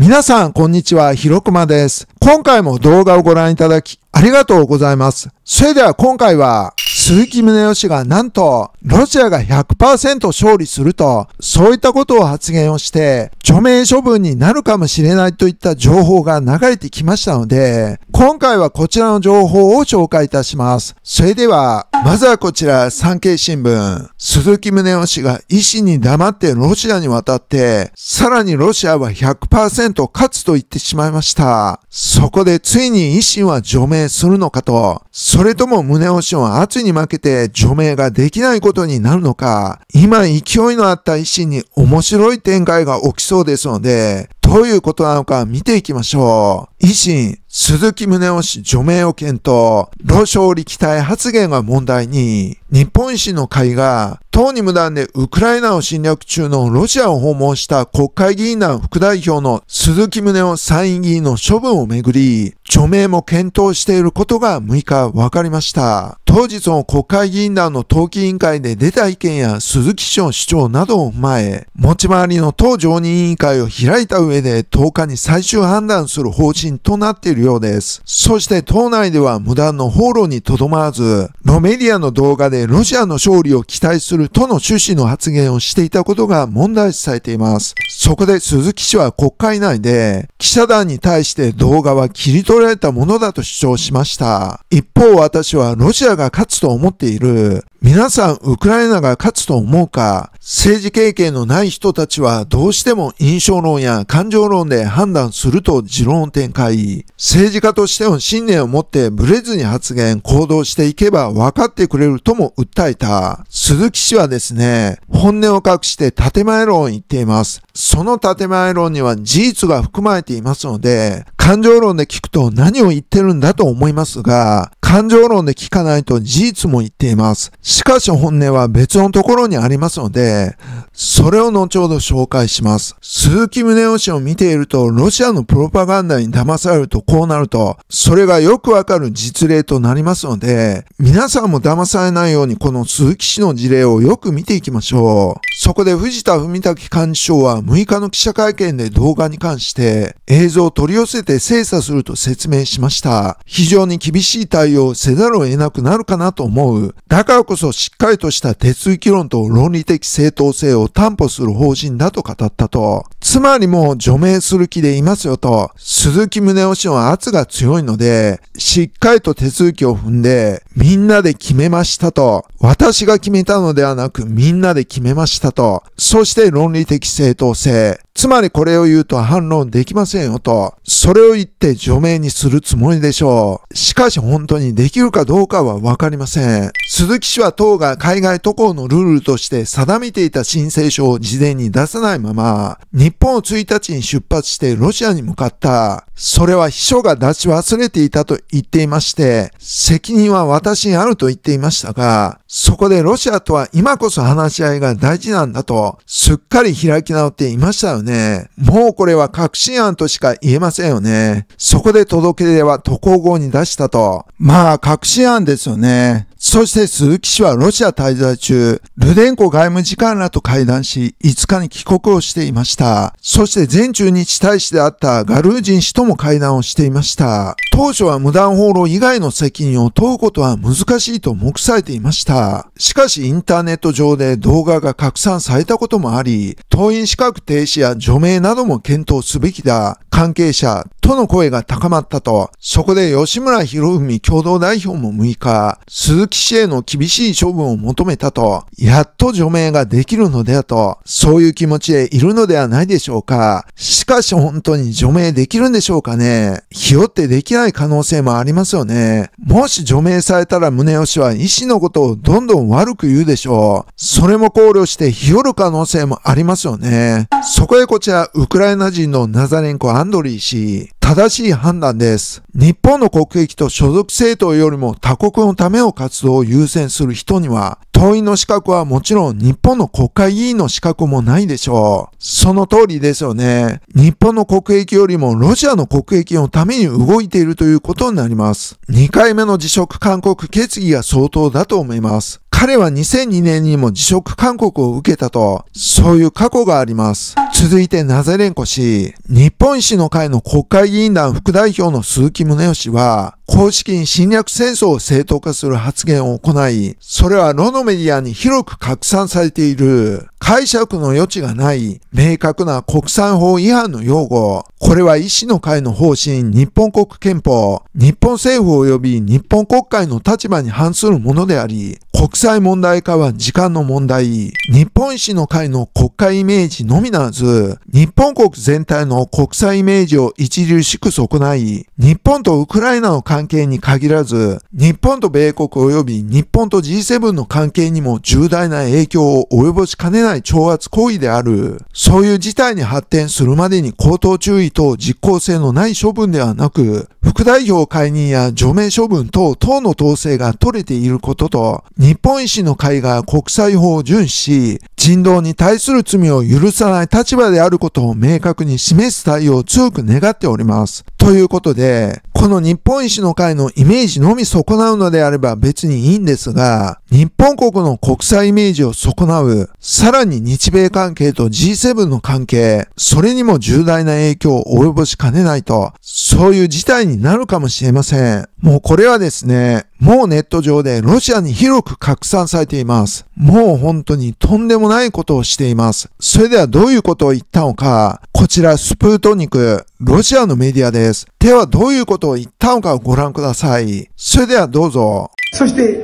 皆さん、こんにちは。ひろくまです。今回も動画をご覧いただき、ありがとうございます。それでは今回は、鈴木宗男氏がなんと、ロシアが100%勝利すると、そういったことを発言をして、除名処分になるかもしれないといった情報が流れてきましたので、今回はこちらの情報を紹介いたします。それでは、まずはこちら、産経新聞。鈴木宗男氏が医師に黙ってロシアに渡って、さらにロシアは100%勝つと言ってしまいました。そこでついに維新は除名するのかと、それとも宗氏を圧に負けて除名ができないことになるのか、今勢いのあった維新に面白い展開が起きそうですので、どういうことなのか見ていきましょう。維新、鈴木宗男氏除名を検討、老少力体発言が問題に、日本維新の会が党に無断でウクライナを侵略中のロシアを訪問した国会議員団副代表の鈴木宗男参院議員の処分をめぐり、除名も検討していることが6日分かりました。当日の国会議員団の登記委員会で出た意見や鈴木氏の主張などを踏まえ、持ち回りの党常任委員会を開いた上で10日に最終判断する方針となっているようです。そして党内では無断の放浪にとどまらず、ロメディアの動画でロシアの勝利を期待するとの趣旨の発言をしていたことが問題視されています。そこで鈴木氏は国会内で記者団に対して動画は切り取られたものだと主張しました。一方私はロシアが勝つと思っている。皆さん、ウクライナが勝つと思うか、政治経験のない人たちはどうしても印象論や感情論で判断すると持論を展開。政治家としての信念を持ってブレずに発言、行動していけば分かってくれるとも訴えた。鈴木氏はですね、本音を隠して建前論を言っています。その建前論には事実が含まれていますので、感情論で聞くと何を言ってるんだと思いますが、感情論で聞かないと事実も言っています。しかし本音は別のところにありますので、それを後ほど紹介します。鈴木宗男氏を見ていると、ロシアのプロパガンダに騙されるとこうなると、それがよくわかる実例となりますので、皆さんも騙されないようにこの鈴木氏の事例をよく見ていきましょう。そこで藤田文武幹事長は6日の記者会見で動画に関して、映像を取り寄せて精査すると説明しました。非常に厳しい対応せざるを得なくなるかなと思う。だからこそしっかりとした手続き論と論理的正当性を担保する方針だと語ったと。つまりもう除名する気でいますよと。鈴木宗男氏は圧が強いので、しっかりと手続きを踏んで、みんなで決めましたと。私が決めたのではなくみんなで決めましたと。そして論理的正当性。つまりこれを言うと反論できませんよと。それをを言って除名にするつもりでしょう。しかし本当にできるかどうかはわかりません。鈴木氏は党が海外渡航のルールとして定めていた申請書を事前に出さないまま、日本を1日に出発してロシアに向かった。それは秘書が出し忘れていたと言っていまして、責任は私にあると言っていましたが、そこでロシアとは今こそ話し合いが大事なんだと、すっかり開き直っていましたよね。もうこれは確信案としか言えませんよね。ね。そこで届け出は渡航後に出したと。まあ、確信案ですよね。そして鈴木氏はロシア滞在中、ルデンコ外務次官らと会談し、5日に帰国をしていました。そして前中日大使であったガルージン氏とも会談をしていました。当初は無断放浪以外の責任を問うことは難しいと目されていました。しかしインターネット上で動画が拡散されたこともあり、党員資格停止や除名なども検討すべきだ。関係者、との声が高まったと、そこで吉村博文共同代表も6日、鈴木氏への厳しい処分を求めたと、やっと除名ができるのではと、そういう気持ちでいるのではないでしょうか。しかし本当に除名できるんでしょうかね。ひよってできない可能性もありますよね。もし除名されたら宗吉は医師のことをどんどん悪く言うでしょう。それも考慮してひよる可能性もありますよね。そこへこちら、ウクライナ人のナザレンコ・アンドリー氏。正しい判断です。日本の国益と所属政党よりも他国のための活動を優先する人には、党員の資格はもちろん日本の国会議員の資格もないでしょう。その通りですよね。日本の国益よりもロシアの国益のために動いているということになります。2回目の辞職勧告決議が相当だと思います。彼は2002年にも辞職勧告を受けたと、そういう過去があります。続いてナゼレンコ氏、日本維新の会の国会議員団副代表の鈴木宗義は、公式に侵略戦争を正当化する発言を行い、それはロのメディアに広く拡散されている、解釈の余地がない、明確な国産法違反の擁護、これは医師の会の方針、日本国憲法、日本政府及び日本国会の立場に反するものであり、国際問題化は時間の問題、日本維新の会の国会イメージのみならず、日本国全体の国際イメージを著しく損ない、日本とウクライナの関係に限らず、日本と米国及び日本と G7 の関係にも重大な影響を及ぼしかねない挑発行為である。そういう事態に発展するまでに口頭注意等実効性のない処分ではなく、副代表解任や除名処分等等の統制が取れていることと、日日本維新の会が国際法を遵守し、人道に対する罪を許さない立場であることを明確に示す対応を強く願っております。ということで、この日本一の会のイメージのみ損なうのであれば別にいいんですが、日本国の国際イメージを損なう、さらに日米関係と G7 の関係、それにも重大な影響を及ぼしかねないと、そういう事態になるかもしれません。もうこれはですね、もうネット上でロシアに広く拡散されています。もう本当にとんでもないことをしています。それではどういうことを言ったのか、こちらスプートニク、ロシアのメディアです。ではどういうことを言ったのかをご覧ください。それではどうぞ。そして、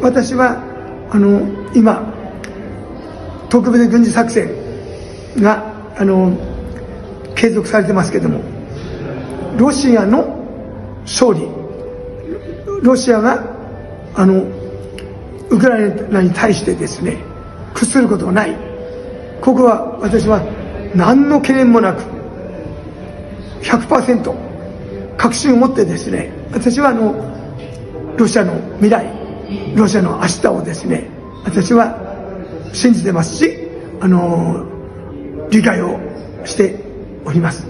私は、あの、今、特別軍事作戦が、あの、継続されてますけども、ロシアの勝利、ロシアが、あの、ウクライナに対してですね、屈することはない。ここは私は何の懸念もなく、100%確信を持ってですね私はあのロシアの未来ロシアの明日をですね私は信じてますしあの理解をしております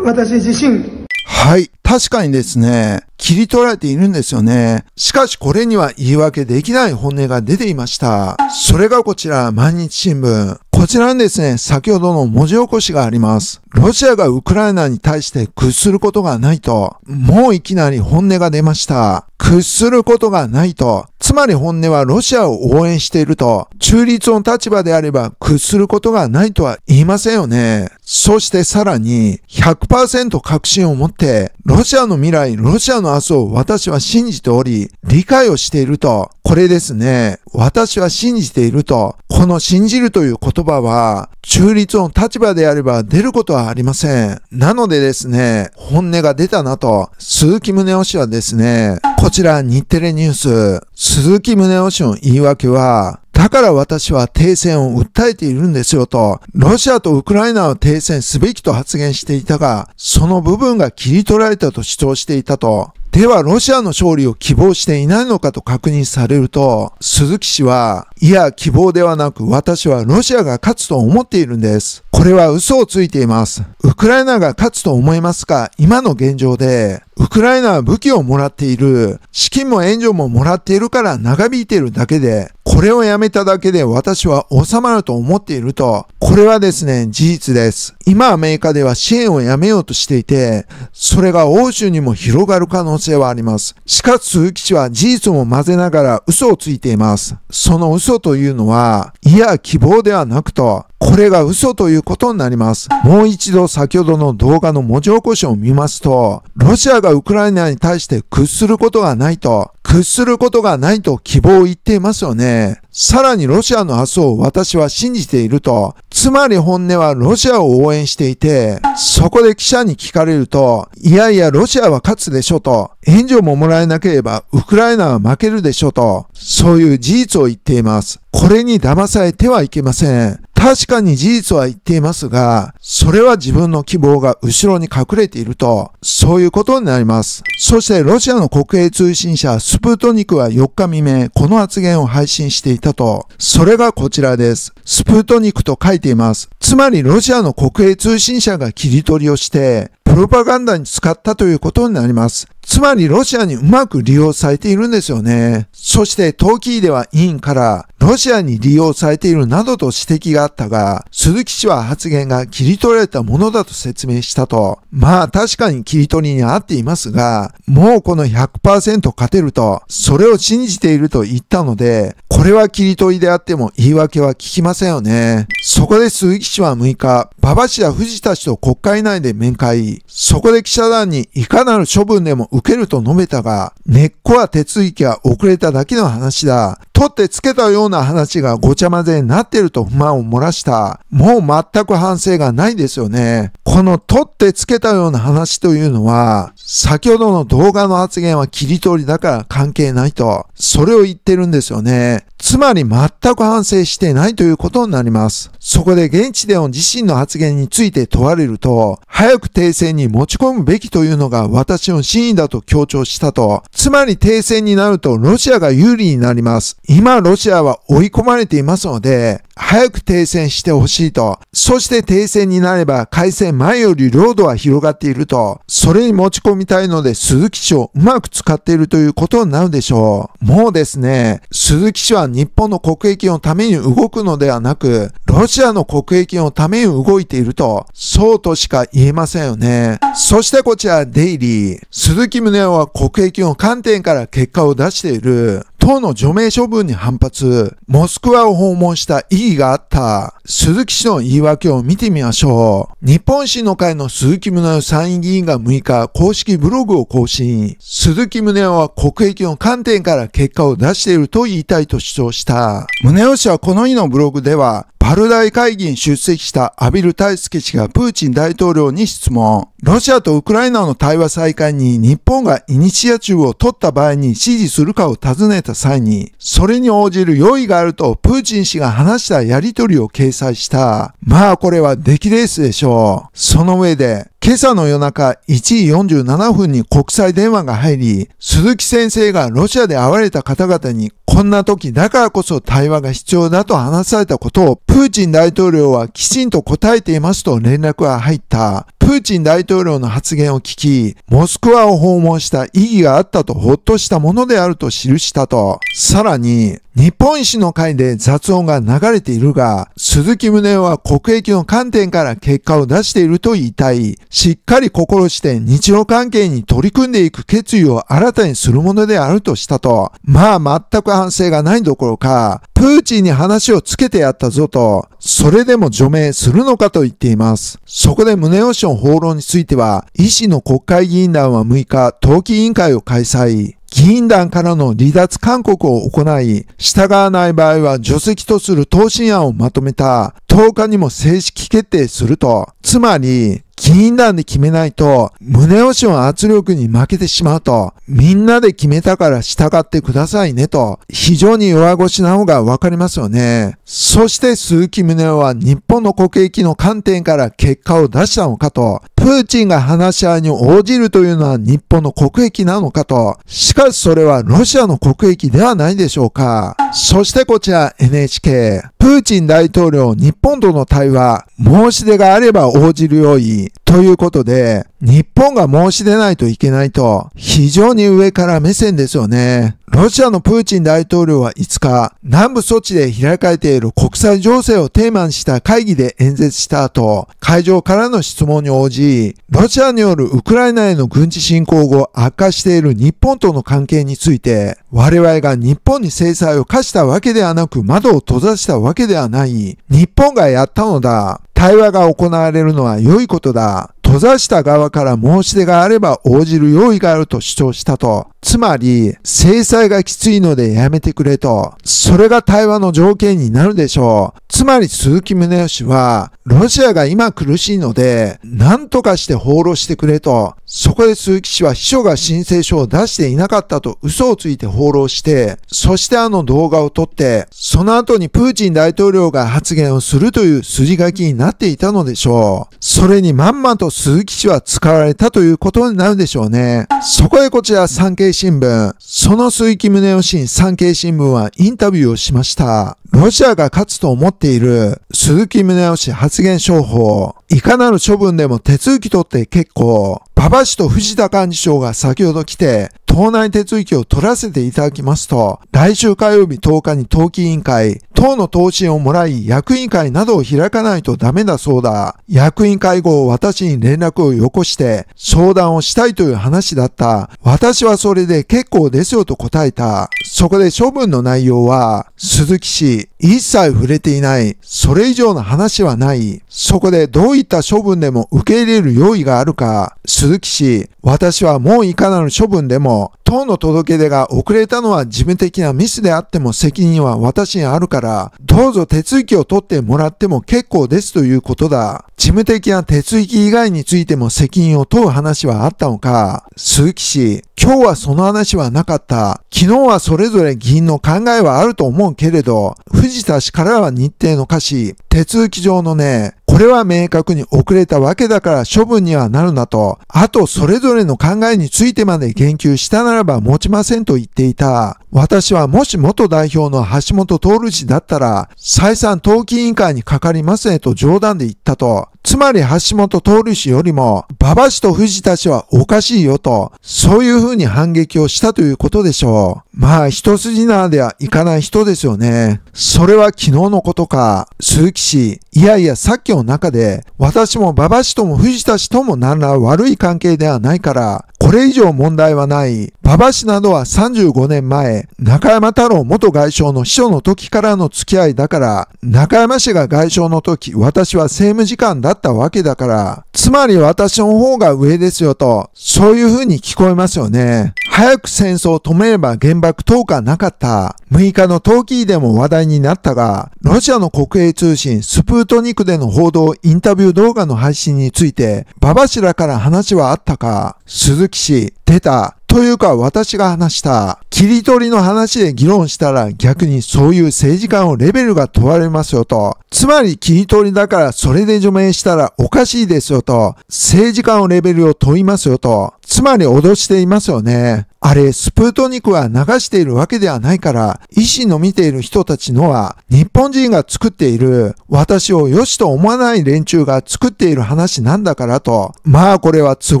私自身はい確かにですね切り取られているんですよね。しかしこれには言い訳できない本音が出ていました。それがこちら、毎日新聞。こちらにですね、先ほどの文字起こしがあります。ロシアがウクライナに対して屈することがないと、もういきなり本音が出ました。屈することがないと、つまり本音はロシアを応援していると、中立の立場であれば屈することがないとは言いませんよね。そしてさらに100、確信を持って、ロシアの未来、ロシアののそう。私は信じており、理解をしていると、これですね、私は信じていると、この信じるという言葉は、中立の立場であれば出ることはありません。なのでですね、本音が出たなと、鈴木宗男氏はですね、こちら日テレニュース、鈴木宗男氏の言い訳は、だから私は停戦を訴えているんですよと、ロシアとウクライナを停戦すべきと発言していたが、その部分が切り取られたと主張していたと、ではロシアの勝利を希望していないのかと確認されると、鈴木氏は、いや、希望ではなく私はロシアが勝つと思っているんです。これは嘘をついています。ウクライナが勝つと思いますが、今の現状で、ウクライナは武器をもらっている、資金も援助ももらっているから長引いているだけで、これをやめめただけで私は収まると思っていると、これはですね、事実です。今アメリカでは支援をやめようとしていて、それが欧州にも広がる可能性はあります。しかし鈴木氏は事実も混ぜながら嘘をついています。その嘘というのは、いや希望ではなくと、これが嘘ということになります。もう一度先ほどの動画の文字起こしを見ますと、ロシアがウクライナに対して屈することがないと、屈することがないと希望を言っていますよね。さらにロシアの発想を私は信じていると。つまり本音はロシアを応援していて、そこで記者に聞かれると、いやいやロシアは勝つでしょと、援助ももらえなければウクライナは負けるでしょと、そういう事実を言っています。これに騙されてはいけません。確かに事実は言っていますが、それは自分の希望が後ろに隠れていると、そういうことになります。そしてロシアの国営通信社スプートニクは4日未明、この発言を配信していたと、それがこちらです。スプートニクと書いています。つまりロシアの国営通信社が切り取りをして、プロパガンダに使ったということになります。つまりロシアにうまく利用されているんですよね。そして陶器では委員からロシアに利用されているなどと指摘があったが、鈴木氏は発言が切り取られたものだと説明したと。まあ確かに切り取りに合っていますが、もうこの100%勝てると、それを信じていると言ったので、これは切り取りであっても言い訳は聞きませんよね。そこで鈴木氏は6日、馬場氏や藤田氏と国会内で面会。そこで記者団にいかなる処分でも受けると述べたが、根っこは手続きは遅れただけの話だ。取ってつけたような話がごちゃ混ぜになってると不満を漏らした。もう全く反省がないですよね。この取ってつけたような話というのは、先ほどの動画の発言は切り取りだから関係ないと、それを言ってるんですよね。つまり全く反省してないということになります。そこで現地での自身の発言について問われると、早く訂正に持ち込むべきというのが私の真意だだと強調したと。つまり停戦になるとロシアが有利になります。今ロシアは追い込まれていますので、早く停戦してほしいと。そして停戦になれば改正前より領土は広がっていると。それに持ち込みたいので鈴木氏をうまく使っているということになるでしょう。もうですね、鈴木氏は日本の国益のために動くのではなく、ロシアの国益のために動いていると、そうとしか言えませんよね。そしてこちらデイリー。鈴木木宗男は国益の観点から結果を出している。党の除名処分に反発、モスクワを訪問した意義があった、鈴木氏の言い訳を見てみましょう。日本市の会の鈴木宗男参院議員が6日、公式ブログを更新。鈴木宗男は国益の観点から結果を出していると言いたいと主張した。宗男氏はこの日のブログでは、パルダイ会議に出席したアビル・タイスケ氏がプーチン大統領に質問。ロシアとウクライナの対話再開に日本がイニシアチブを取った場合に支持するかを尋ねた際に、それに応じる用意があるとプーチン氏が話したやりとりを掲載した。まあこれは出来レースでしょう。その上で、今朝の夜中1時47分に国際電話が入り、鈴木先生がロシアで会われた方々にこんな時だからこそ対話が必要だと話されたことをプーチン大統領はきちんと答えていますと連絡が入った。プーチン大統領の発言を聞き、モスクワを訪問した意義があったとほっとしたものであると記したと。さらに、日本維新の会で雑音が流れているが、鈴木宗男は国益の観点から結果を出していると言いたい。しっかり心して日露関係に取り組んでいく決意を新たにするものであるとしたと。まあ全く反省がないどころか、プーチンに話をつけてやったぞと、それでも除名するのかと言っています。そこで宗男氏の放浪については、維新の国会議員団は6日、冬季委員会を開催。議員団からの離脱勧告を行い、従わない場合は除籍とする答申案をまとめた10日にも正式決定すると、つまり、議員団で決めないと、胸押しの圧力に負けてしまうと、みんなで決めたから従ってくださいねと、非常に弱腰な方がわかりますよね。そして鈴木宗男は日本の国益の観点から結果を出したのかと、プーチンが話し合いに応じるというのは日本の国益なのかと、しかしそれはロシアの国益ではないでしょうか。そしてこちら NHK、プーチン大統領日本との対話、申し出があれば応じるように、ということで、日本が申し出ないといけないと、非常に上から目線ですよね。ロシアのプーチン大統領は5日、南部措置で開かれている国際情勢をテーマにした会議で演説した後、会場からの質問に応じ、ロシアによるウクライナへの軍事侵攻後悪化している日本との関係について、我々が日本に制裁を課したわけではなく窓を閉ざしたわけではない、日本がやったのだ。対話が行われるのは良いことだ。閉ざした側から申し出があれば応じる用意があると主張したと。つまり、制裁がきついのでやめてくれと。それが対話の条件になるでしょう。つまり鈴木宗男氏は、ロシアが今苦しいので、何とかして放浪してくれと。そこで鈴木氏は秘書が申請書を出していなかったと嘘をついて放浪して、そしてあの動画を撮って、その後にプーチン大統領が発言をするという筋書きになっていたのでしょう。それにまんまと鈴木氏は使われたということになるでしょうね。そこへこちら産経新聞。その鈴木宗男氏産経新聞はインタビューをしました。ロシアが勝つと思っている鈴木宗男氏発言商法。いかなる処分でも手続き取って結構。馬場氏と藤田幹事長が先ほど来て、党内手続きを取らせていただきますと、来週火曜日10日に党紀委員会、党の答申をもらい、役員会などを開かないとダメだそうだ。役員会後、私に連絡をよこして、相談をしたいという話だった。私はそれで結構ですよと答えた。そこで処分の内容は、鈴木氏、一切触れていない。それ以上の話はない。そこでどういった処分でも受け入れる用意があるか。鈴木氏、私はもういかなる処分でも、本の届け出が遅れたのは事務的なミスであっても責任は私にあるから、どうぞ手続きを取ってもらっても結構ですということだ。事務的な手続き以外についても責任を問う話はあったのか鈴木氏、今日はその話はなかった。昨日はそれぞれ議員の考えはあると思うけれど、藤田氏からは日程の歌詞、手続き上のね、れは明確に遅れたわけだから処分にはなるなと、あとそれぞれの考えについてまで言及したならば持ちませんと言っていた。私はもし元代表の橋本徹氏だったら、再三登記委員会にかかりますねと冗談で言ったと、つまり橋本徹氏よりも、馬場氏と藤田氏はおかしいよと、そういうふうに反撃をしたということでしょう。まあ、一筋縄ではいかない人ですよね。それは昨日のことか。鈴木氏、いやいやさっきの中で、私も馬場氏とも藤田氏とも何ら悪い関係ではないから、これ以上問題はない、馬場氏などは35年前、中山太郎元外相の秘書の時からの付き合いだから、中山氏が外相の時、私は政務次官だったわけだから、つまり私の方が上ですよと、そういう風に聞こえますよね。早く戦争を止めれば原爆投下なかった。6日の陶器でも話題になったが、ロシアの国営通信スプートニクでの報道インタビュー動画の配信について、馬場氏らから話はあったか、鈴木氏、出た、というか私が話した切り取りの話で議論したら逆にそういう政治家のレベルが問われますよと。つまり切り取りだからそれで除名したらおかしいですよと。政治家のレベルを問いますよと。つまり脅していますよね。あれ、スプートニクは流しているわけではないから、医師の見ている人たちのは、日本人が作っている、私を良しと思わない連中が作っている話なんだからと、まあこれは都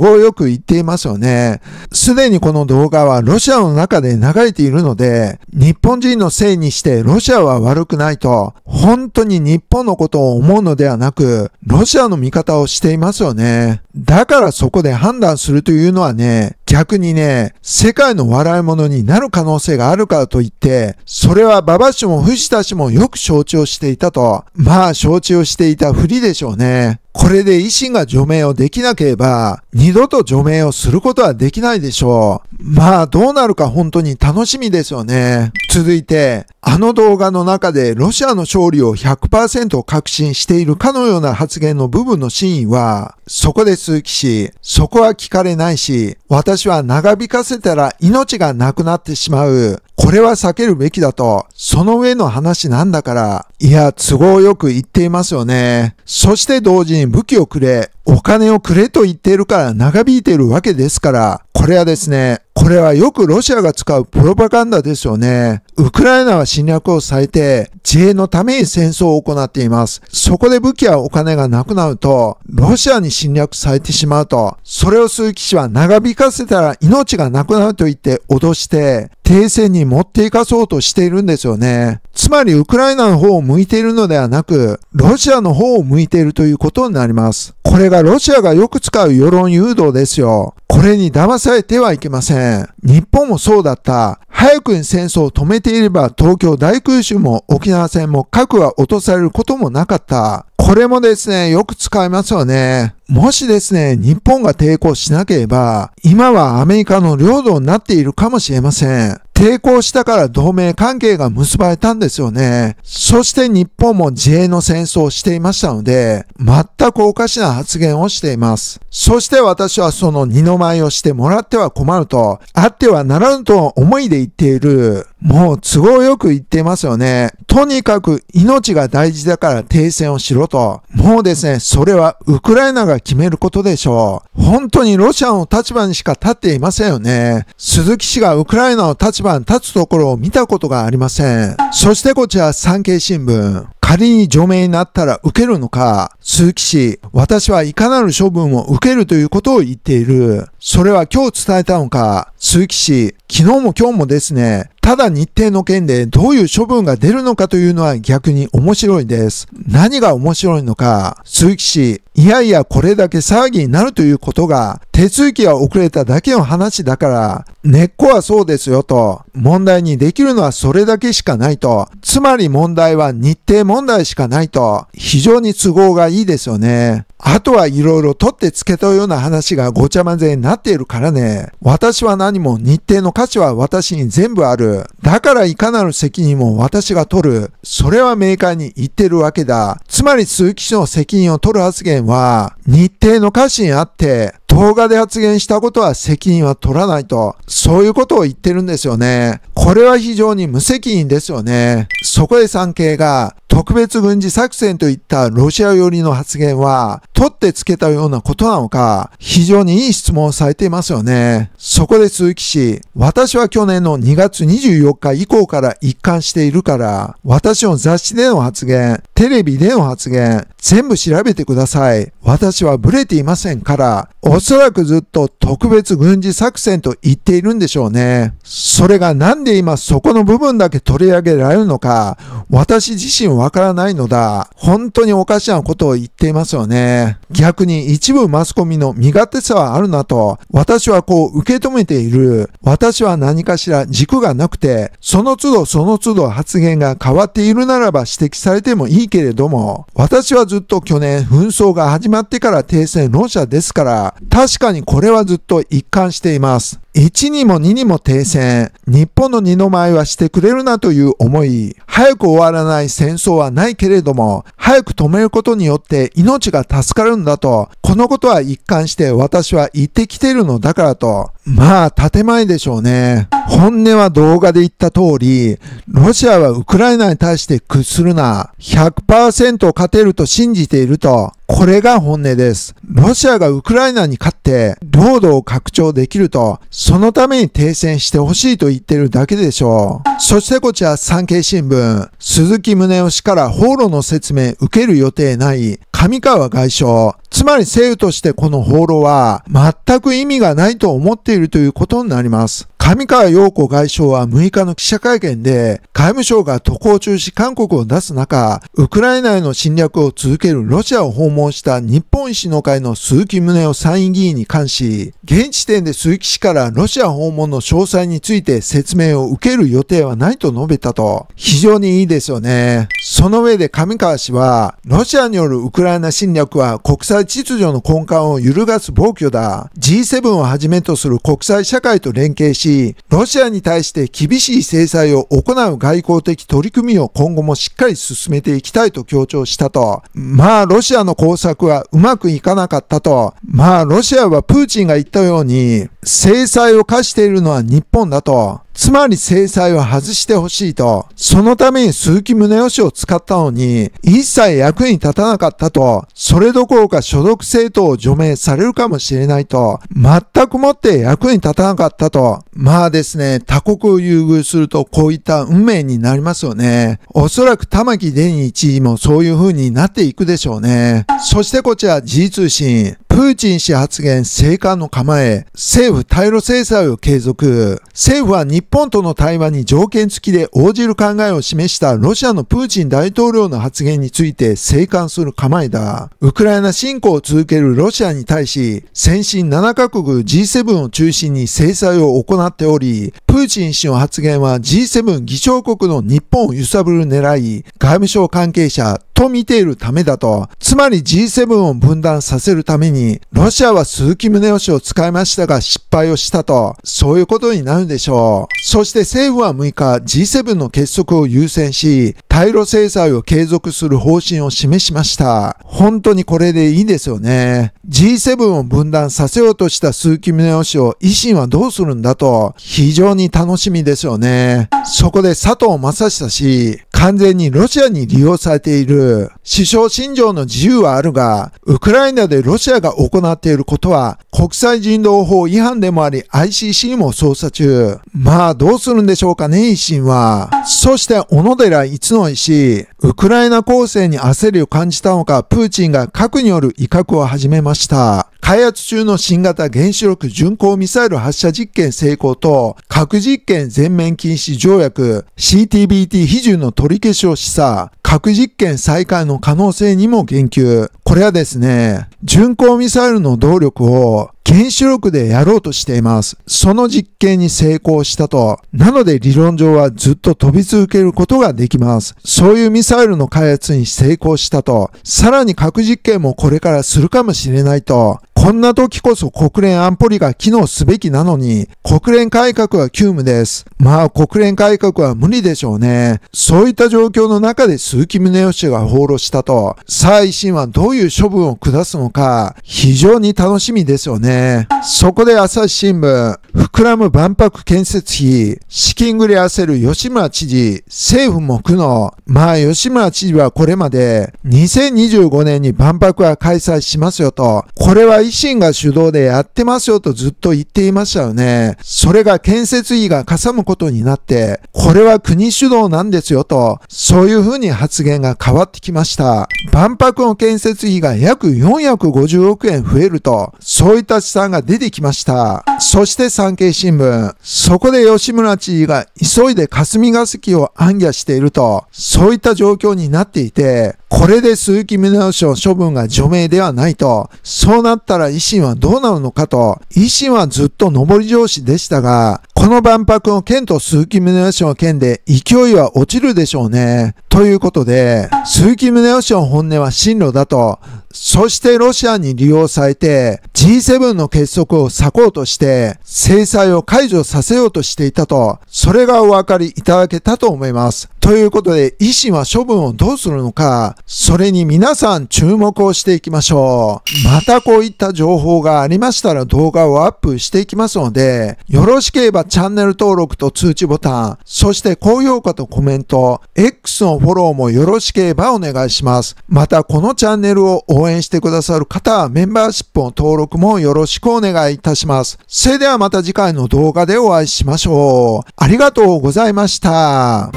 合よく言っていますよね。すでにこの動画はロシアの中で流れているので、日本人のせいにしてロシアは悪くないと、本当に日本のことを思うのではなく、ロシアの見方をしていますよね。だからそこで判断するというのはね、逆にね、世世界の笑い者になる可能性があるからといって、それは馬場氏も藤田氏もよく承知をしていたと、まあ承知をしていたふりでしょうね。これで維新が除名をできなければ、二度と除名をすることはできないでしょう。まあどうなるか本当に楽しみですよね。続いて、あの動画の中でロシアの勝利を100%確信しているかのような発言の部分の真意は、そこで鈴木し、そこは聞かれないし、私は長引かせたら命がなくなってしまう。これは避けるべきだと、その上の話なんだから、いや、都合よく言っていますよね。そして同時に武器をくれ、お金をくれと言っているから長引いているわけですから、これはですね、これはよくロシアが使うプロパガンダですよね。ウクライナは侵略をされて、自衛のために戦争を行っています。そこで武器やお金がなくなると、ロシアに侵略されてしまうと、それを鈴木氏は長引かせたら命がなくなると言って脅して、停戦に持っていかそうとしているんですよね。つまりウクライナの方を向いているのではなく、ロシアの方を向いているということになります。これがロシアがよく使う世論誘導ですよ。これに騙されてはいけません。日本もそうだった。早くに戦争を止めていれば東京大空襲も沖縄戦も核は落とされることもなかった。これもですね、よく使いますよね。もしですね、日本が抵抗しなければ、今はアメリカの領土になっているかもしれません。抵抗したから同盟関係が結ばれたんですよね。そして日本も自衛の戦争をしていましたので、全くおかしな発言をしています。そして私はその二の舞をしてもらっては困ると、あってはならぬと思いで言っているもう都合よく言ってますよね。とにかく命が大事だから停戦をしろと。もうですね、それはウクライナが決めることでしょう。本当にロシアの立場にしか立っていませんよね。鈴木氏がウクライナの立場に立つところを見たことがありません。そしてこちら産経新聞。仮に除名になったら受けるのか、鈴木氏、私はいかなる処分を受けるということを言っている。それは今日伝えたのか、鈴木氏、昨日も今日もですね、ただ日程の件でどういう処分が出るのかというのは逆に面白いです。何が面白いのか、鈴木氏、いやいや、これだけ騒ぎになるということが、手続きが遅れただけの話だから、根っこはそうですよと、問題にできるのはそれだけしかないと、つまり問題は日程問題しかないと、非常に都合がいいですよね。あとはいろいろ取ってつけたような話がごちゃ混ぜになっているからね。私は何も日程の価値は私に全部ある。だからいかなる責任も私が取る。それは明快に言ってるわけだ。つまり鈴木氏の責任を取る発言は、日程の歌詞にあって、動画で発言したことは責任は取らないと、そういうことを言ってるんですよね。これは非常に無責任ですよね。そこで産経が、特別軍事作戦といったロシア寄りの発言は、取ってつけたようなことなのか、非常にいい質問をされていますよね。そこで鈴木氏、私は去年の2月24日以降から一貫しているから、私の雑誌での発言、テレビでの発言発言、全部調べてください。私はブレていませんから、おそらくずっと特別軍事作戦と言っているんでしょうね。それがなんで今そこの部分だけ取り上げられるのか、私自身わからないのだ。本当におかしなことを言っていますよね。逆に一部マスコミの身勝手さはあるなと、私はこう受け止めている。私は何かしら軸がなくて、その都度その都度発言が変わっているならば指摘されてもいいけれども、私はずっと去年紛争が始まってから停戦ロシアですから、確かにこれはずっと一貫しています。1にも2にも停戦。日本の二の舞はしてくれるなという思い。早く終わらない戦争はないけれども、早く止めることによって命が助かるんだと、このことは一貫して私は言ってきているのだからと。まあ、建前でしょうね。本音は動画で言った通り、ロシアはウクライナに対して屈するな、100%勝てると信じていると、これが本音です。ロシアがウクライナに勝って領土を拡張できると、そのために停戦してほしいと言ってるだけでしょう。そしてこちら産経新聞、鈴木宗男氏から放路の説明受ける予定ない、上川外相、つまり政府としてこの放浪は全く意味がないと思っているということになります。上川陽子外相は6日の記者会見で、外務省が渡航中止勧告を出す中、ウクライナへの侵略を続けるロシアを訪問した日本維新の会の鈴木宗男参院議員に関し、現時点で鈴木氏からロシア訪問の詳細について説明を受ける予定はないと述べたと、非常にいいですよね。その上で上川氏は、ロシアによるウクライナ侵略は国際際秩序の根幹を揺るがす暴挙だ。G7 をはじめとする国際社会と連携し、ロシアに対して厳しい制裁を行う外交的取り組みを今後もしっかり進めていきたいと強調したと。まあ、ロシアの工作はうまくいかなかったと。まあ、ロシアはプーチンが言ったように、制裁を課しているのは日本だと。つまり制裁を外してほしいと、そのために鈴木宗義を使ったのに、一切役に立たなかったと、それどころか所属政党を除名されるかもしれないと、全くもって役に立たなかったと、まあですね、他国を優遇するとこういった運命になりますよね。おそらく玉木デニー知事もそういう風になっていくでしょうね。そしてこちら G 通信。プーチン氏発言生還の構え、政府対ロ制裁を継続、政府は日本との対話に条件付きで応じる考えを示したロシアのプーチン大統領の発言について静観する構えだ。ウクライナ侵攻を続けるロシアに対し、先進7カ国 G7 を中心に制裁を行っており、プーチン氏の発言は G7 議長国の日本を揺さぶる狙い、外務省関係者、と見ているためだと、つまり G7 を分断させるために、ロシアは鈴木宗氏を使いましたが失敗をしたと、そういうことになるでしょう。そして政府は6日、G7 の結束を優先し、対ロ制裁を継続する方針を示しました。本当にこれでいいですよね。G7 を分断させようとした鈴木宗氏を維新はどうするんだと、非常に楽しみですよね。そこで佐藤正久氏、完全にロシアに利用されている。首相信条の自由はあるが、ウクライナでロシアが行っていることは国際人道法違反でもあり ICC にも捜査中。まあどうするんでしょうかね、維新は。そして小野寺一の石、ウクライナ構成に焦りを感じたのか、プーチンが核による威嚇を始めました。開発中の新型原子力巡航ミサイル発射実験成功と、核実験全面禁止条約 CTBT 批准の取り消しを示唆、核実験再開の可能性にも言及。これはですね、巡航ミサイルの動力を原子力でやろうとしています。その実験に成功したと。なので理論上はずっと飛び続けることができます。そういうミサイルの開発に成功したと。さらに核実験もこれからするかもしれないと。こんな時こそ国連安保理が機能すべきなのに、国連改革は急務です。まあ国連改革は無理でしょうね。そういった状況の中で鈴木宗男氏が放浪したと、最新はどういう処分を下すのか、非常に楽しみですよね。そこで朝日新聞、膨らむ万博建設費、資金繰り焦る吉村知事、政府も苦悩。まあ吉村知事はこれまで、2025年に万博は開催しますよと、これは身が主導でやってますよとずっと言っていましたよね。それが建設費がかさむことになって、これは国主導なんですよと、そういうふうに発言が変わってきました。万博の建設費が約450億円増えると、そういった試算が出てきました。そして産経新聞。そこで吉村知事が急いで霞が関を暗夜していると、そういった状況になっていて、これで鈴木宗男氏の処分が除名ではないと、そうなったら維新はどうなるのかと、維新はずっと上り上司でしたが、この万博の件と鈴木宗男氏の件で勢いは落ちるでしょうね。ということで、鈴木宗男氏の本音は進路だと、そしてロシアに利用されて G7 の結束を裂こうとして制裁を解除させようとしていたと、それがお分かりいただけたと思います。ということで、維新は処分をどうするのか、それに皆さん注目をしていきましょう。またこういった情報がありましたら動画をアップしていきますので、よろしければチャンネル登録と通知ボタン、そして高評価とコメント、X のフォローもよろしければお願いします。またこのチャンネルを応援してくださる方、メンバーシップの登録もよろしくお願いいたします。それではまた次回の動画でお会いしましょう。ありがとうございました。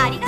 ありがとう